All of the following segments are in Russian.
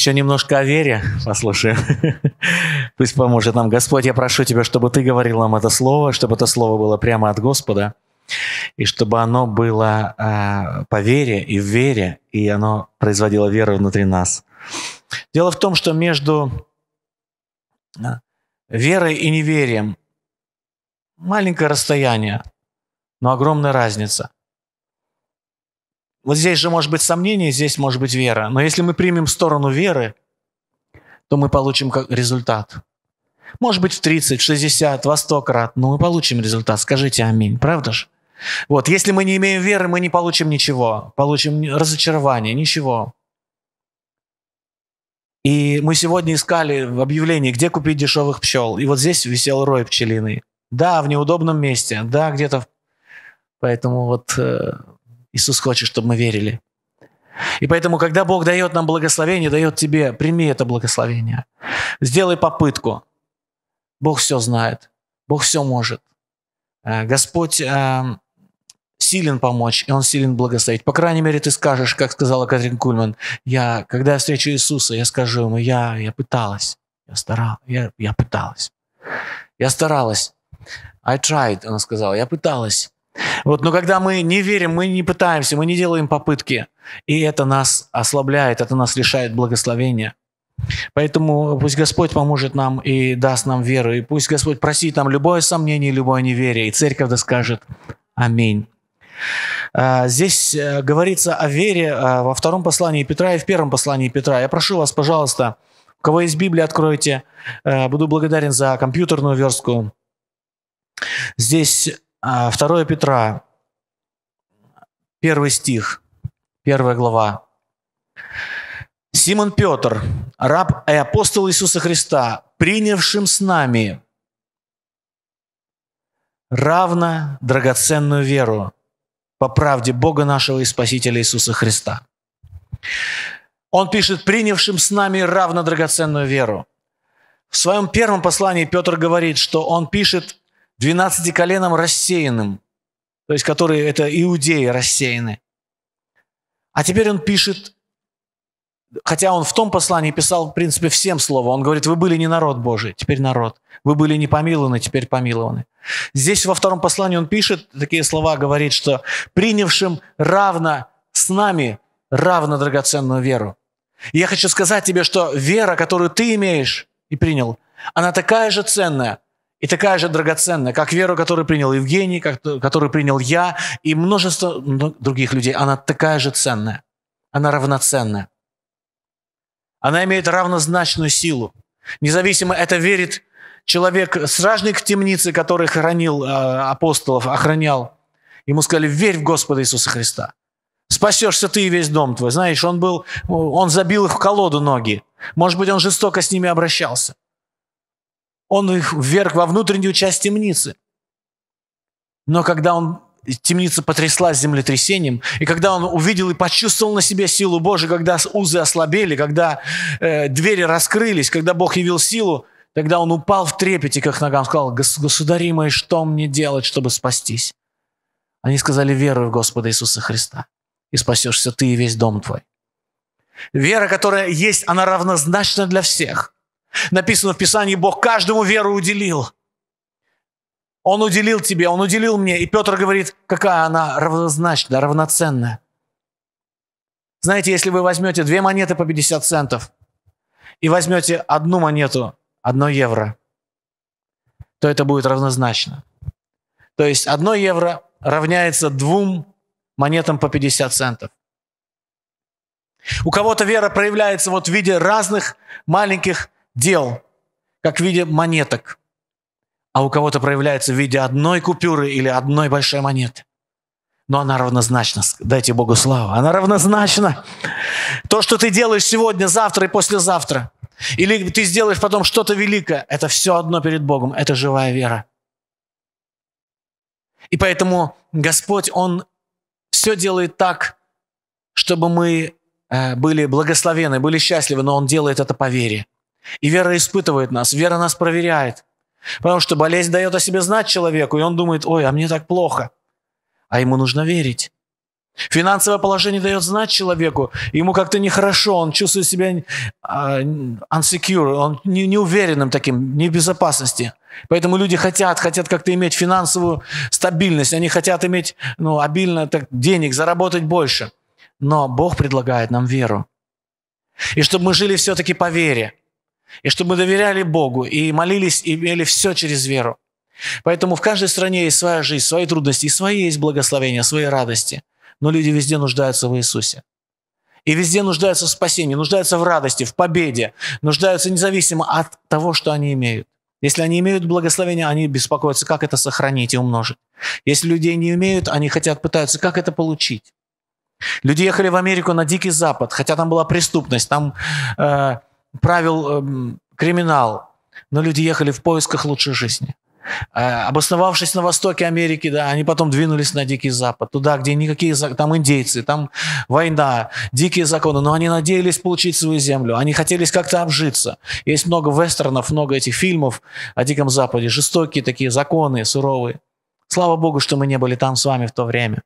Еще немножко о вере послушаем. Пусть поможет нам Господь. Я прошу Тебя, чтобы Ты говорил нам это слово, чтобы это слово было прямо от Господа, и чтобы оно было э, по вере и в вере, и оно производило веру внутри нас. Дело в том, что между а, верой и неверием маленькое расстояние, но огромная разница – вот здесь же может быть сомнение, здесь может быть вера. Но если мы примем сторону веры, то мы получим результат. Может быть, в 30, в 60, во 100 крат, но мы получим результат. Скажите аминь, правда же? Вот, если мы не имеем веры, мы не получим ничего, получим разочарование, ничего. И мы сегодня искали в объявлении, где купить дешевых пчел. И вот здесь висел рой пчелиный. Да, в неудобном месте, да, где-то. Поэтому вот э, Иисус хочет, чтобы мы верили. И поэтому, когда Бог дает нам благословение, дает тебе, прими это благословение. Сделай попытку. Бог все знает. Бог все может. Э, Господь э, силен помочь, и Он силен благословить. По крайней мере, ты скажешь, как сказала Катрин Кульман, я, когда я встречу Иисуса, я скажу ему, я, я пыталась, я старалась, я, я пыталась. Я старалась. I tried, она сказала, я пыталась. Вот, но когда мы не верим, мы не пытаемся, мы не делаем попытки, и это нас ослабляет, это нас лишает благословения. Поэтому пусть Господь поможет нам и даст нам веру, и пусть Господь просит нам любое сомнение, любое неверие, и церковь да скажет «Аминь». А, здесь э, говорится о вере а, во втором послании Петра и в первом послании Петра. Я прошу вас, пожалуйста, у кого есть Библия, откройте. Э, буду благодарен за компьютерную верстку. Здесь 2 а, Петра, 1 стих, 1 глава. Симон Петр, раб и апостол Иисуса Христа, принявшим с нами равно драгоценную веру по правде Бога нашего и Спасителя Иисуса Христа. Он пишет, принявшим с нами равно драгоценную веру. В своем первом послании Петр говорит, что он пишет 12 коленам рассеянным, то есть которые это иудеи рассеяны. А теперь он пишет, хотя он в том послании писал, в принципе, всем слово. Он говорит, вы были не народ Божий, теперь народ. Вы были не помилованы, теперь помилованы. Здесь во втором послании он пишет такие слова, говорит, что принявшим равно с нами равно драгоценную веру. И я хочу сказать тебе, что вера, которую ты имеешь и принял, она такая же ценная – и такая же драгоценная, как веру, которую принял Евгений, как которую принял я и множество других людей. Она такая же ценная. Она равноценная. Она имеет равнозначную силу. Независимо, это верит человек, стражник темницы, который хранил э, апостолов, охранял. Ему сказали, верь в Господа Иисуса Христа. Спасешься ты и весь дом твой. Знаешь, он был, он забил их в колоду ноги. Может быть, он жестоко с ними обращался. Он их вверх во внутреннюю часть темницы. Но когда он темница потрясла землетрясением, и когда он увидел и почувствовал на себе силу Божию, когда узы ослабели, когда э, двери раскрылись, когда Бог явил силу, тогда он упал в трепете, как ногам, сказал, «Государи мои, что мне делать, чтобы спастись?» Они сказали, «Веруй в Господа Иисуса Христа, и спасешься ты и весь дом твой». Вера, которая есть, она равнозначна для всех – Написано в Писании, Бог каждому веру уделил. Он уделил тебе, он уделил мне. И Петр говорит, какая она равнозначная, равноценная. Знаете, если вы возьмете две монеты по 50 центов и возьмете одну монету, одно евро, то это будет равнозначно. То есть одно евро равняется двум монетам по 50 центов. У кого-то вера проявляется вот в виде разных маленьких дел, как в виде монеток, а у кого-то проявляется в виде одной купюры или одной большой монеты. Но она равнозначна. Дайте Богу славу. Она равнозначна. То, что ты делаешь сегодня, завтра и послезавтра, или ты сделаешь потом что-то великое, это все одно перед Богом. Это живая вера. И поэтому Господь, Он все делает так, чтобы мы э, были благословены, были счастливы, но Он делает это по вере. И вера испытывает нас, вера нас проверяет. Потому что болезнь дает о себе знать человеку, и он думает, ой, а мне так плохо. А ему нужно верить. Финансовое положение дает знать человеку, ему как-то нехорошо, он чувствует себя unsecure, а, он неуверенным таким, не в безопасности. Поэтому люди хотят, хотят как-то иметь финансовую стабильность, они хотят иметь ну, обильно так, денег, заработать больше. Но Бог предлагает нам веру. И чтобы мы жили все-таки по вере и чтобы доверяли Богу, и молились, и имели все через веру. Поэтому в каждой стране есть своя жизнь, свои трудности, и свои есть благословения, свои радости. Но люди везде нуждаются в Иисусе. И везде нуждаются в спасении, нуждаются в радости, в победе, нуждаются независимо от того, что они имеют. Если они имеют благословение, они беспокоятся, как это сохранить и умножить. Если людей не имеют, они хотят, пытаются, как это получить. Люди ехали в Америку на Дикий Запад, хотя там была преступность, там э, правил эм, криминал, но люди ехали в поисках лучшей жизни. Э, обосновавшись на востоке Америки, да, они потом двинулись на Дикий Запад, туда, где никакие, там индейцы, там война, дикие законы, но они надеялись получить свою землю, они хотели как-то обжиться. Есть много вестернов, много этих фильмов о Диком Западе, жестокие такие законы, суровые. Слава Богу, что мы не были там с вами в то время.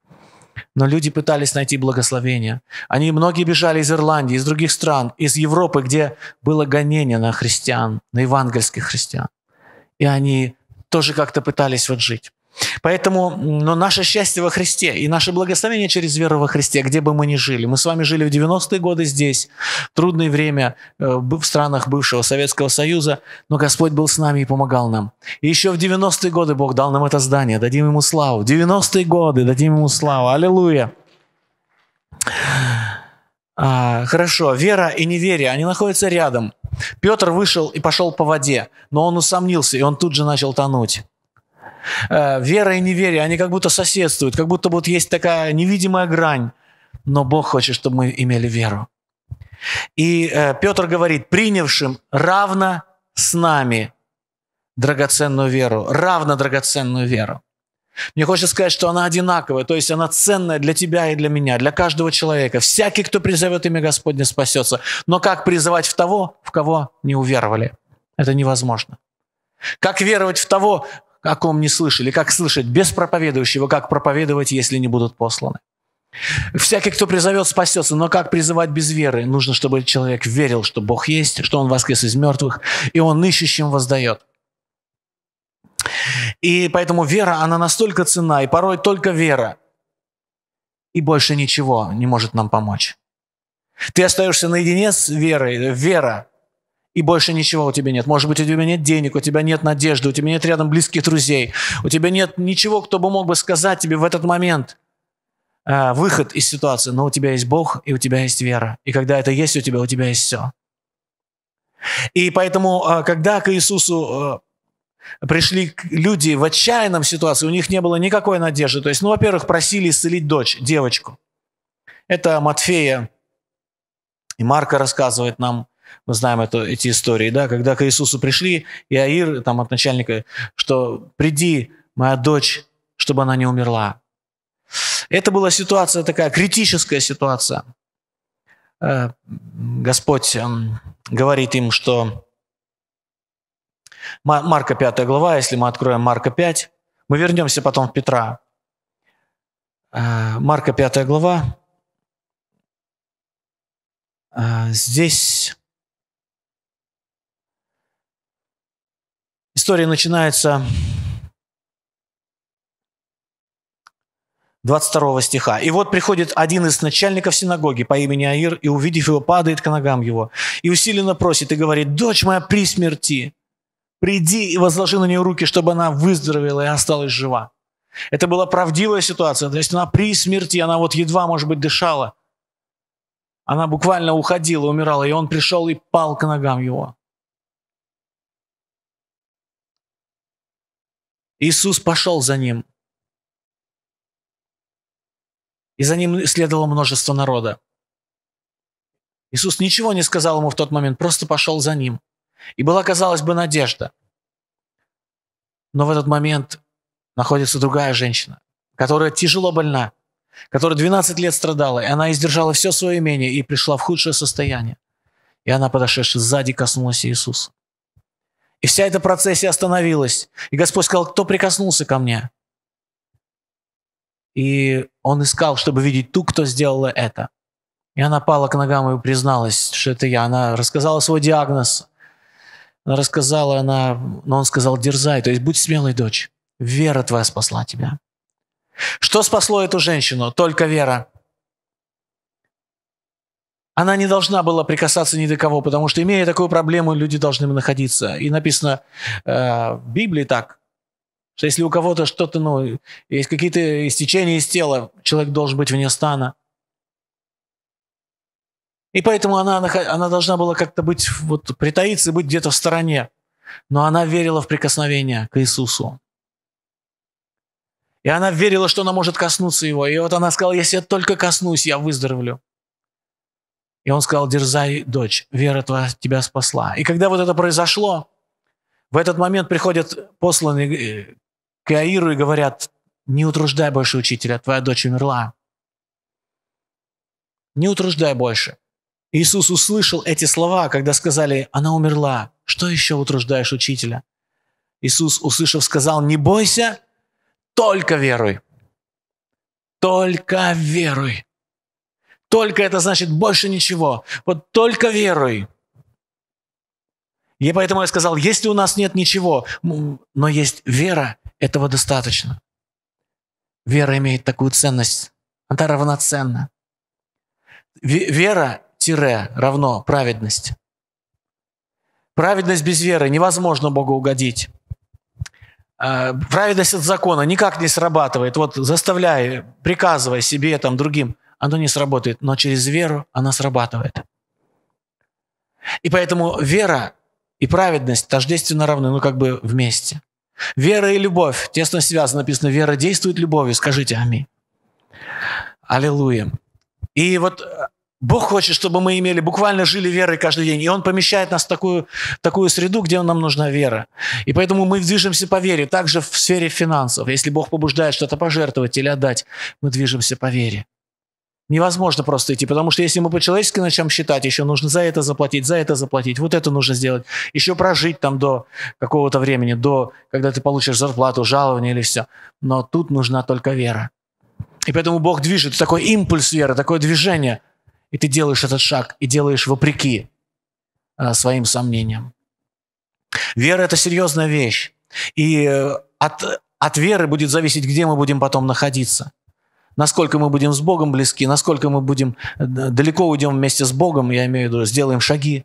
Но люди пытались найти благословение. Они многие бежали из Ирландии, из других стран, из Европы, где было гонение на христиан, на евангельских христиан. И они тоже как-то пытались вот жить. Поэтому но наше счастье во Христе и наше благословение через веру во Христе, где бы мы ни жили. Мы с вами жили в 90-е годы здесь, трудное время э, в странах бывшего Советского Союза, но Господь был с нами и помогал нам. И еще в 90-е годы Бог дал нам это здание, дадим Ему славу. 90-е годы, дадим Ему славу. Аллилуйя! А, хорошо, вера и неверие, они находятся рядом. Петр вышел и пошел по воде, но он усомнился, и он тут же начал тонуть. Э, вера и неверие, они как будто соседствуют, как будто вот есть такая невидимая грань. Но Бог хочет, чтобы мы имели веру. И э, Петр говорит, принявшим равно с нами драгоценную веру, равно драгоценную веру. Мне хочется сказать, что она одинаковая, то есть она ценная для тебя и для меня, для каждого человека. Всякий, кто призовет имя Господне, спасется. Но как призывать в того, в кого не уверовали? Это невозможно. Как веровать в того, о ком не слышали, как слышать без проповедующего, как проповедовать, если не будут посланы. Всякий, кто призовет, спасется. Но как призывать без веры? Нужно, чтобы человек верил, что Бог есть, что Он воскрес из мертвых, и Он ищущим воздает. И поэтому вера, она настолько цена, и порой только вера, и больше ничего не может нам помочь. Ты остаешься наедине с верой. Вера и больше ничего у тебя нет. Может быть, у тебя нет денег, у тебя нет надежды, у тебя нет рядом близких друзей, у тебя нет ничего, кто бы мог бы сказать тебе в этот момент э, выход из ситуации, но у тебя есть Бог и у тебя есть вера. И когда это есть у тебя, у тебя есть все. И поэтому, э, когда к Иисусу э, пришли люди в отчаянном ситуации, у них не было никакой надежды. То есть, ну, во-первых, просили исцелить дочь, девочку. Это Матфея и Марка рассказывает нам – мы знаем это, эти истории, да, когда к Иисусу пришли, и Аир там от начальника, что «приди, моя дочь, чтобы она не умерла». Это была ситуация такая, критическая ситуация. Э, Господь эм, говорит им, что Марка 5 глава, если мы откроем Марка 5, мы вернемся потом в Петра. Э, Марка 5 глава. Э, здесь История начинается 22 стиха. «И вот приходит один из начальников синагоги по имени Аир, и, увидев его, падает к ногам его, и усиленно просит, и говорит, «Дочь моя при смерти, приди и возложи на нее руки, чтобы она выздоровела и осталась жива». Это была правдивая ситуация. То есть она при смерти, она вот едва, может быть, дышала. Она буквально уходила, умирала, и он пришел и пал к ногам его. Иисус пошел за ним. И за ним следовало множество народа. Иисус ничего не сказал ему в тот момент, просто пошел за ним. И была, казалось бы, надежда. Но в этот момент находится другая женщина, которая тяжело больна, которая 12 лет страдала, и она издержала все свое имение и пришла в худшее состояние. И она, подошедшая сзади, коснулась Иисуса. И вся эта процессия остановилась. И Господь сказал, кто прикоснулся ко мне? И он искал, чтобы видеть ту, кто сделала это. И она пала к ногам и призналась, что это я. Она рассказала свой диагноз. Она рассказала, она, но он сказал, дерзай, то есть будь смелой, дочь. Вера твоя спасла тебя. Что спасло эту женщину? Только вера она не должна была прикасаться ни до кого, потому что, имея такую проблему, люди должны находиться. И написано э, в Библии так, что если у кого-то что-то, ну, есть какие-то истечения из тела, человек должен быть вне стана. И поэтому она, она должна была как-то быть, вот, притаиться и быть где-то в стороне. Но она верила в прикосновение к Иисусу. И она верила, что она может коснуться Его. И вот она сказала, если я только коснусь, я выздоровлю. И он сказал, дерзай, дочь, вера твоя тебя спасла. И когда вот это произошло, в этот момент приходят посланные э, к Иаиру и говорят, не утруждай больше учителя, твоя дочь умерла. Не утруждай больше. Иисус услышал эти слова, когда сказали, она умерла. Что еще утруждаешь учителя? Иисус, услышав, сказал, не бойся, только веруй. Только веруй. Только это значит больше ничего. Вот только веруй. И поэтому я сказал, если у нас нет ничего, но есть вера, этого достаточно. Вера имеет такую ценность. Она равноценна. Вера тире равно праведность. Праведность без веры невозможно Богу угодить. А, праведность от закона никак не срабатывает. Вот заставляй, приказывай себе, там, другим оно не сработает, но через веру она срабатывает. И поэтому вера и праведность тождественно равны, ну как бы вместе. Вера и любовь тесно связаны. Написано, вера действует любовью. Скажите аминь. Аллилуйя. И вот э, Бог хочет, чтобы мы имели, буквально жили верой каждый день. И Он помещает нас в такую, такую среду, где нам нужна вера. И поэтому мы движемся по вере. Также в сфере финансов. Если Бог побуждает что-то пожертвовать или отдать, мы движемся по вере. Невозможно просто идти, потому что если мы по-человечески начнем считать, еще нужно за это заплатить, за это заплатить, вот это нужно сделать, еще прожить там до какого-то времени, до когда ты получишь зарплату, жалование или все. Но тут нужна только вера. И поэтому Бог движет, такой импульс веры, такое движение. И ты делаешь этот шаг, и делаешь вопреки э, своим сомнениям. Вера – это серьезная вещь. И э, от, от веры будет зависеть, где мы будем потом находиться – насколько мы будем с Богом близки, насколько мы будем э, далеко уйдем вместе с Богом, я имею в виду, сделаем шаги.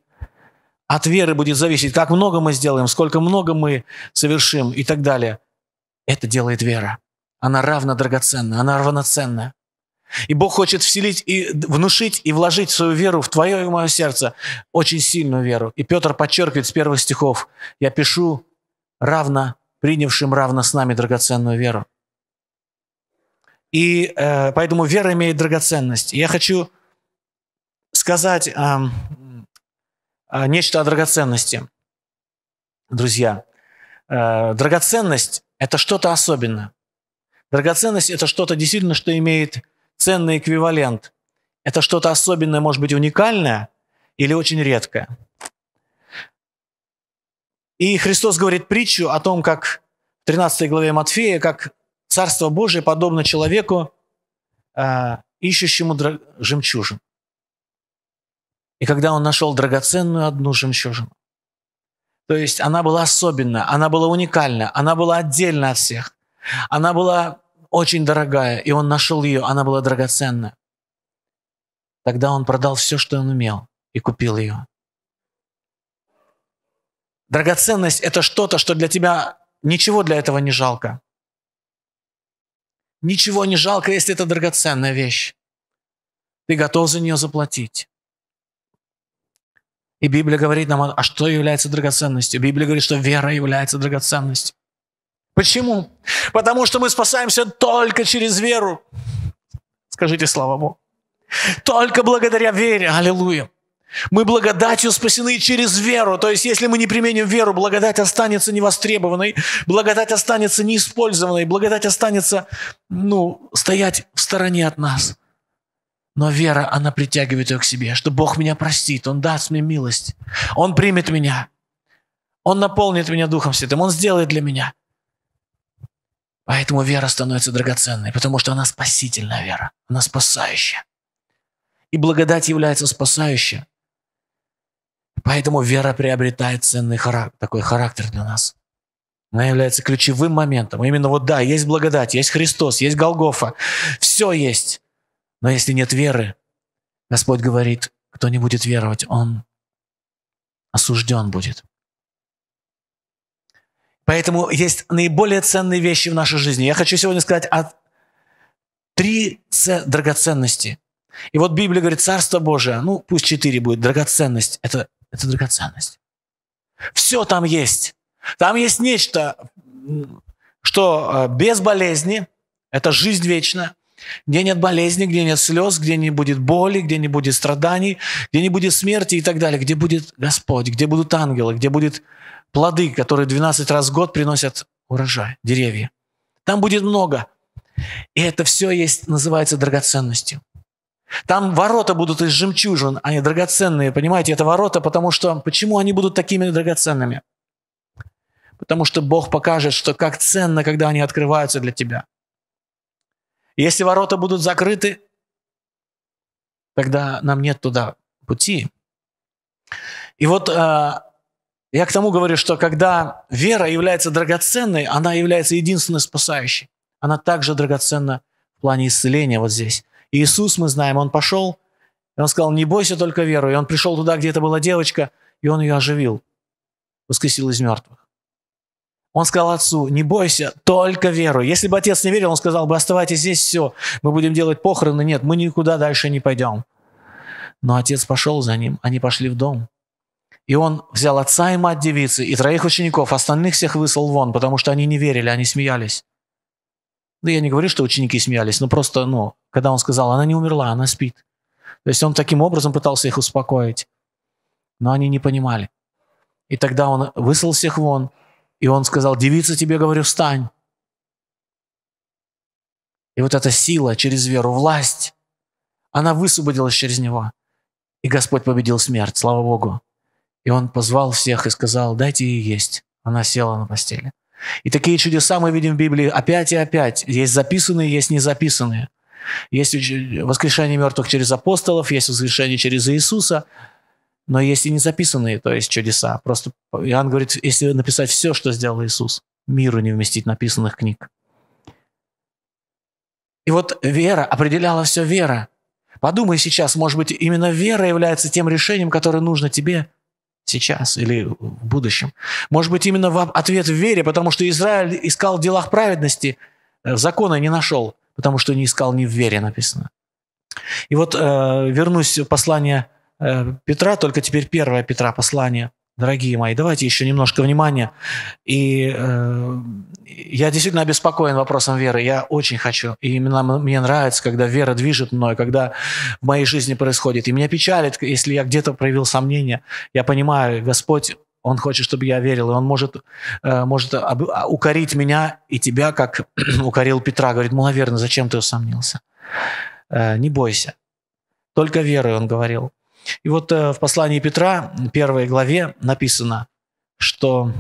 От веры будет зависеть, как много мы сделаем, сколько много мы совершим и так далее. Это делает вера. Она равно драгоценна, она равноценна. И Бог хочет вселить и внушить и вложить свою веру в твое и в мое сердце, очень сильную веру. И Петр подчеркивает с первых стихов, «Я пишу равно принявшим равно с нами драгоценную веру». И э, поэтому вера имеет драгоценность. И я хочу сказать э, нечто о драгоценности, друзья. Э, драгоценность – это что-то особенное. Драгоценность – это что-то действительно, что имеет ценный эквивалент. Это что-то особенное, может быть, уникальное или очень редкое. И Христос говорит притчу о том, как в 13 главе Матфея, как Царство Божие подобно человеку, а, ищущему драг... жемчужин. И когда он нашел драгоценную одну жемчужину, то есть она была особенная, она была уникальна, она была отдельна от всех, она была очень дорогая, и он нашел ее, она была драгоценная. Тогда он продал все, что он умел, и купил ее. Драгоценность – это что-то, что для тебя ничего для этого не жалко. Ничего не жалко, если это драгоценная вещь. Ты готов за нее заплатить. И Библия говорит нам, а что является драгоценностью? Библия говорит, что вера является драгоценностью. Почему? Потому что мы спасаемся только через веру. Скажите слава Богу. Только благодаря вере. Аллилуйя. Мы благодатью спасены через веру. То есть, если мы не применим веру, благодать останется невостребованной, благодать останется неиспользованной, благодать останется, ну, стоять в стороне от нас. Но вера, она притягивает ее к себе, что Бог меня простит, Он даст мне милость, Он примет меня, Он наполнит меня Духом Святым, Он сделает для меня. Поэтому вера становится драгоценной, потому что она спасительная вера, она спасающая. И благодать является спасающей. Поэтому вера приобретает ценный характер, такой характер для нас. Она является ключевым моментом. Именно вот да, есть благодать, есть Христос, есть Голгофа. Все есть. Но если нет веры, Господь говорит, кто не будет веровать, он осужден будет. Поэтому есть наиболее ценные вещи в нашей жизни. Я хочу сегодня сказать о три драгоценности. И вот Библия говорит, Царство Божие, ну пусть четыре будет, драгоценность – это это драгоценность. Все там есть. Там есть нечто, что э, без болезни, это жизнь вечная, где нет болезни, где нет слез, где не будет боли, где не будет страданий, где не будет смерти и так далее, где будет Господь, где будут ангелы, где будут плоды, которые 12 раз в год приносят урожай, деревья. Там будет много. И это все есть, называется драгоценностью. Там ворота будут из жемчужин, они драгоценные, понимаете, это ворота, потому что почему они будут такими драгоценными? Потому что Бог покажет, что как ценно, когда они открываются для тебя. Если ворота будут закрыты, тогда нам нет туда пути. И вот э, я к тому говорю, что когда вера является драгоценной, она является единственной спасающей. Она также драгоценна в плане исцеления вот здесь. Иисус, мы знаем, он пошел, и он сказал, не бойся только веру. И он пришел туда, где это была девочка, и он ее оживил, воскресил из мертвых. Он сказал отцу, не бойся, только веру. Если бы отец не верил, он сказал бы, оставайтесь здесь, все, мы будем делать похороны. Нет, мы никуда дальше не пойдем. Но отец пошел за ним, они пошли в дом. И он взял отца и мать девицы, и троих учеников, остальных всех выслал вон, потому что они не верили, они смеялись. Да я не говорю, что ученики смеялись, но просто, ну, когда он сказал, она не умерла, она спит. То есть он таким образом пытался их успокоить, но они не понимали. И тогда он выслал всех вон, и он сказал, девица, тебе говорю, встань. И вот эта сила через веру, власть, она высвободилась через него. И Господь победил смерть, слава Богу. И он позвал всех и сказал, дайте ей есть. Она села на постели. И такие чудеса мы видим в Библии опять и опять. Есть записанные, есть незаписанные. Есть воскрешение мертвых через апостолов, есть воскрешение через Иисуса, но есть и незаписанные, то есть чудеса. Просто Иоанн говорит, если написать все, что сделал Иисус, миру не вместить написанных книг. И вот вера определяла все вера. Подумай сейчас, может быть, именно вера является тем решением, которое нужно тебе – сейчас или в будущем. Может быть, именно в ответ в вере, потому что Израиль искал в делах праведности, э, закона не нашел, потому что не искал ни в вере, написано. И вот э, вернусь в послание э, Петра, только теперь первое Петра послание, Дорогие мои, давайте еще немножко внимания. И э, я действительно обеспокоен вопросом веры. Я очень хочу. И именно мне нравится, когда вера движет мной, когда в моей жизни происходит. И меня печалит, если я где-то проявил сомнения. Я понимаю, Господь, Он хочет, чтобы я верил. И Он может, э, может об, а, укорить меня и тебя, как укорил Петра. Говорит, маловерно, зачем ты усомнился? Э, не бойся. Только верой, Он говорил. И вот э, в послании Петра, первой главе, написано, что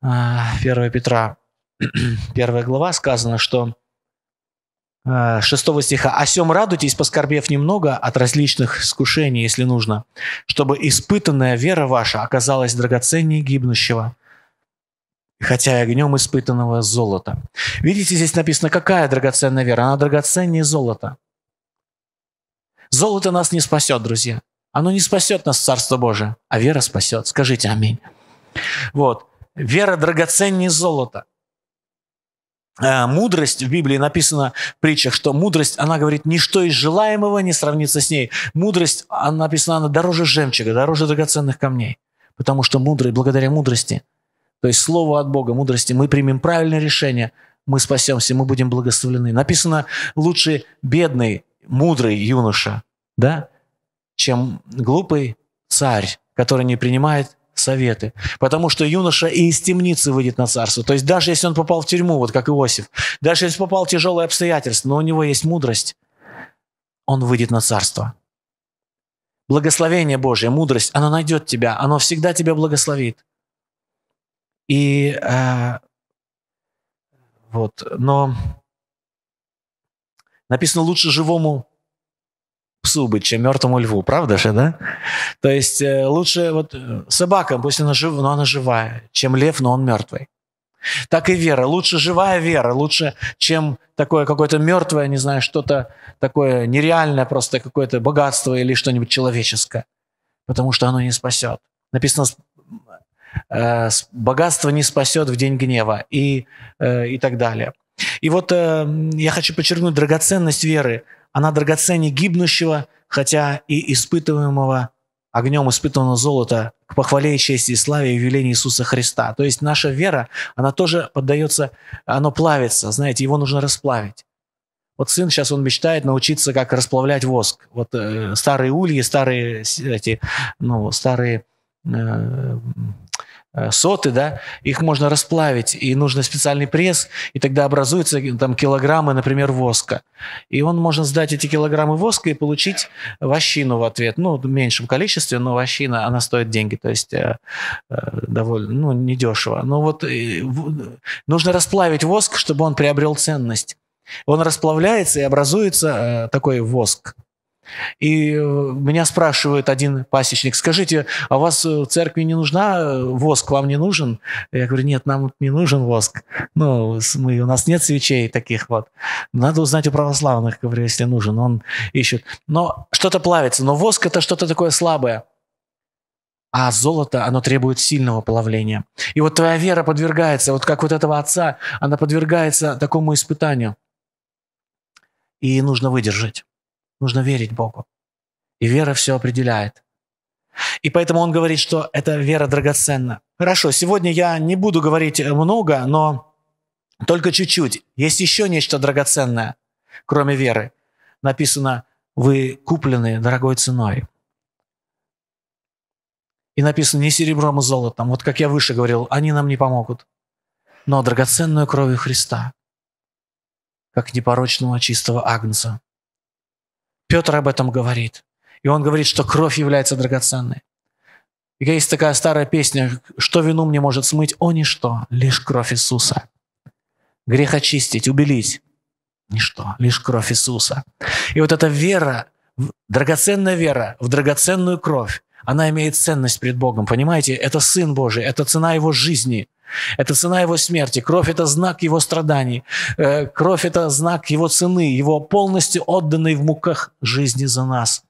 1 а, Петра, 1 глава сказано, что 6 э, стиха. «О сем радуйтесь, поскорбев немного от различных искушений, если нужно, чтобы испытанная вера ваша оказалась драгоценнее гибнущего, хотя и огнем испытанного золота». Видите, здесь написано, какая драгоценная вера? Она драгоценнее золота. Золото нас не спасет, друзья. Оно не спасет нас, Царство Божие, а вера спасет. Скажите аминь. Вот. Вера драгоценнее золота. Э, мудрость в Библии написано в притчах, что мудрость, она говорит, ничто из желаемого не сравнится с ней. Мудрость, она написана, она дороже жемчуга, дороже драгоценных камней. Потому что мудрый, благодаря мудрости, то есть слово от Бога, мудрости, мы примем правильное решение, мы спасемся, мы будем благословлены. Написано, лучше бедный мудрый юноша, да, чем глупый царь, который не принимает советы. Потому что юноша и из темницы выйдет на царство. То есть даже если он попал в тюрьму, вот как Иосиф, даже если попал в тяжелые обстоятельства, но у него есть мудрость, он выйдет на царство. Благословение Божье, мудрость, оно найдет тебя, оно всегда тебя благословит. И э, вот, но Написано, лучше живому псу быть, чем мертвому льву. Правда же, да? То есть э, лучше вот э, собака, пусть она жива, но она живая, чем лев, но он мертвый. Так и вера. Лучше живая вера, лучше, чем такое какое-то мертвое, не знаю, что-то такое нереальное, просто какое-то богатство или что-нибудь человеческое. Потому что оно не спасет. Написано, э, богатство не спасет в день гнева и, и так далее. И вот э, я хочу подчеркнуть драгоценность веры. Она драгоценнее гибнущего, хотя и испытываемого огнем испытанного золота к похвале и чести и славе и велении Иисуса Христа. То есть наша вера, она тоже поддается, она плавится, знаете, его нужно расплавить. Вот сын сейчас, он мечтает научиться, как расплавлять воск. Вот э, старые ульи, старые эти, ну, старые э, Э, соты, да, их можно расплавить, и нужно специальный пресс, и тогда образуются э, там килограммы, например, воска. И он можно сдать эти килограммы воска и получить вощину в ответ. Ну, в меньшем количестве, но вощина, она стоит деньги, то есть э, э, довольно, ну, недешево. Но вот э, в, нужно расплавить воск, чтобы он приобрел ценность. Он расплавляется и образуется э, такой воск, и э, меня спрашивает один пасечник, скажите, а у вас в э, церкви не нужна э, воск, вам не нужен? Я говорю, нет, нам не нужен воск. Ну, мы, у нас нет свечей таких вот. Надо узнать у православных, говорю, если нужен, он ищет. Но что-то плавится, но воск это что-то такое слабое. А золото, оно требует сильного плавления. И вот твоя вера подвергается, вот как вот этого отца, она подвергается такому испытанию. И нужно выдержать. Нужно верить Богу. И вера все определяет. И поэтому он говорит, что эта вера драгоценна. Хорошо, сегодня я не буду говорить э, много, но только чуть-чуть. Есть еще нечто драгоценное, кроме веры. Написано, вы куплены дорогой ценой. И написано, не серебром и золотом. Вот как я выше говорил, они нам не помогут. Но драгоценную кровью Христа, как непорочного чистого агнца. Петр об этом говорит. И он говорит, что кровь является драгоценной. И есть такая старая песня, что вину мне может смыть? О, ничто, лишь кровь Иисуса. Грех очистить, убелить. Ничто, лишь кровь Иисуса. И вот эта вера, драгоценная вера в драгоценную кровь, она имеет ценность пред Богом, понимаете? Это Сын Божий, это цена Его жизни. Это цена его смерти. Кровь – это знак его страданий. Э, кровь – это знак его цены, его полностью отданной в муках жизни за нас.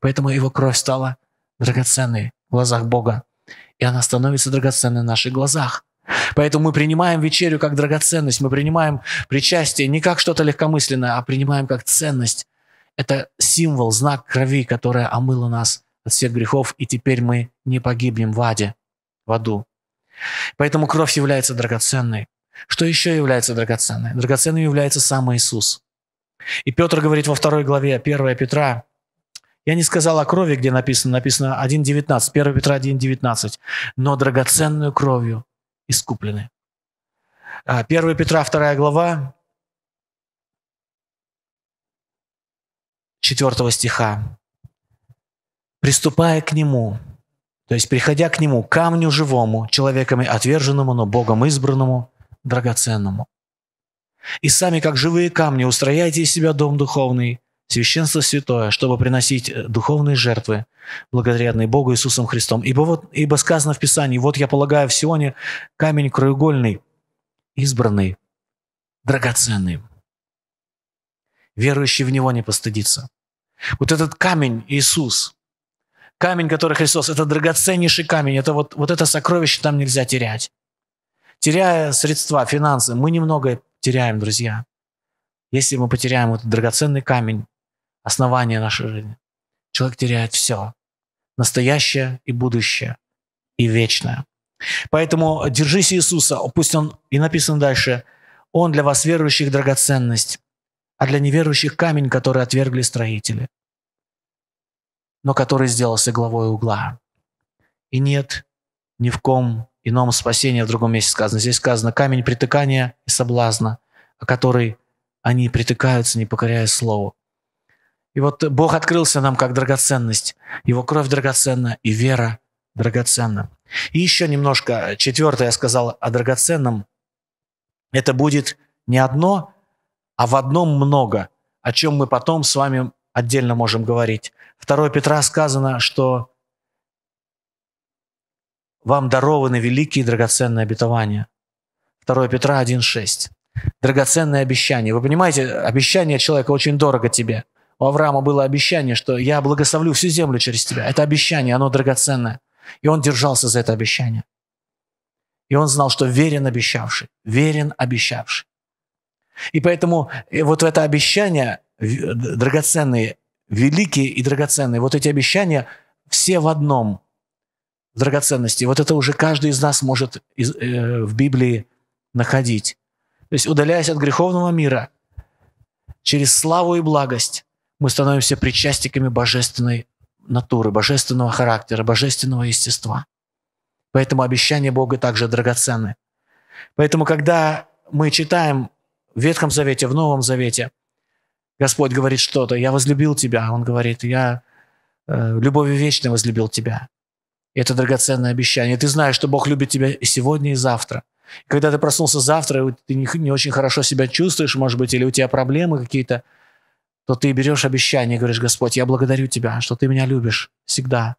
Поэтому его кровь стала драгоценной в глазах Бога. И она становится драгоценной в наших глазах. Поэтому мы принимаем вечерю как драгоценность, мы принимаем причастие не как что-то легкомысленное, а принимаем как ценность. Это символ, знак крови, которая омыла нас от всех грехов, и теперь мы не погибнем в аде, в аду. Поэтому кровь является драгоценной. Что еще является драгоценной? Драгоценным является сам Иисус. И Петр говорит во второй главе 1 Петра, я не сказал о крови, где написано, написано 1.19, 1 Петра 1.19, но драгоценную кровью искуплены. 1 а, Петра 2 глава 4 стиха. «Приступая к Нему, то есть, приходя к Нему, камню живому, человеками отверженному, но Богом избранному, драгоценному. И сами, как живые камни, устрояйте из себя дом духовный, священство святое, чтобы приносить э, духовные жертвы, благодаренные Богу Иисусом Христом. Ибо, вот, ибо сказано в Писании, вот я полагаю в Сионе камень краеугольный, избранный, драгоценный. Верующий в Него не постыдится. Вот этот камень Иисус, Камень, который Христос, это драгоценнейший камень, это вот, вот это сокровище там нельзя терять. Теряя средства, финансы, мы немного теряем, друзья. Если мы потеряем этот драгоценный камень, основание нашей жизни, человек теряет все. Настоящее и будущее, и вечное. Поэтому держись Иисуса, пусть Он, и написано дальше, Он для вас верующих драгоценность, а для неверующих камень, который отвергли строители но который сделался главой угла. И нет ни в ком ином спасения в другом месте сказано. Здесь сказано камень притыкания и соблазна, о который они притыкаются, не покоряя слову. И вот Бог открылся нам как драгоценность. Его кровь драгоценна и вера драгоценна. И еще немножко, четвертое я сказал о драгоценном. Это будет не одно, а в одном много, о чем мы потом с вами отдельно можем говорить. 2 Петра сказано, что вам дарованы великие драгоценные обетования. 2 Петра 1,6. Драгоценные обещания. Вы понимаете, обещание человека очень дорого тебе. У Авраама было обещание, что я благословлю всю землю через тебя. Это обещание, оно драгоценное. И он держался за это обещание. И он знал, что верен обещавший, верен обещавший. И поэтому вот это обещание, драгоценные великие и драгоценные. Вот эти обещания все в одном драгоценности. Вот это уже каждый из нас может из, э, в Библии находить. То есть удаляясь от греховного мира, через славу и благость мы становимся причастниками божественной натуры, божественного характера, божественного естества. Поэтому обещания Бога также драгоценны. Поэтому, когда мы читаем в Ветхом Завете, в Новом Завете – Господь говорит что-то, я возлюбил тебя. А он говорит, я э, любовью вечной возлюбил тебя. И это драгоценное обещание. ты знаешь, что Бог любит тебя и сегодня, и завтра. И когда ты проснулся завтра, и ты не, не очень хорошо себя чувствуешь, может быть, или у тебя проблемы какие-то, то ты берешь обещание и говоришь, Господь, я благодарю тебя, что ты меня любишь всегда.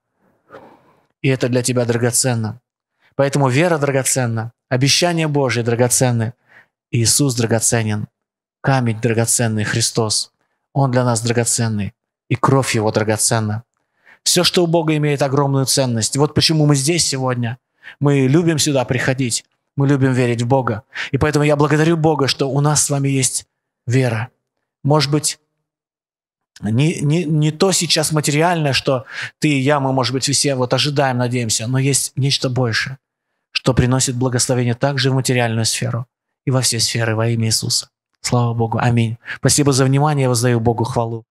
И это для тебя драгоценно. Поэтому вера драгоценна, обещания Божьи драгоценны, Иисус драгоценен – камень драгоценный Христос. Он для нас драгоценный, и кровь Его драгоценна. Все, что у Бога имеет огромную ценность. Вот почему мы здесь сегодня. Мы любим сюда приходить. Мы любим верить в Бога. И поэтому я благодарю Бога, что у нас с вами есть вера. Может быть, не, не, не то сейчас материальное, что ты и я, мы, может быть, все вот ожидаем, надеемся, но есть нечто большее, что приносит благословение также в материальную сферу и во все сферы во имя Иисуса. Слава Богу. Аминь. Спасибо за внимание. Я воздаю Богу хвалу.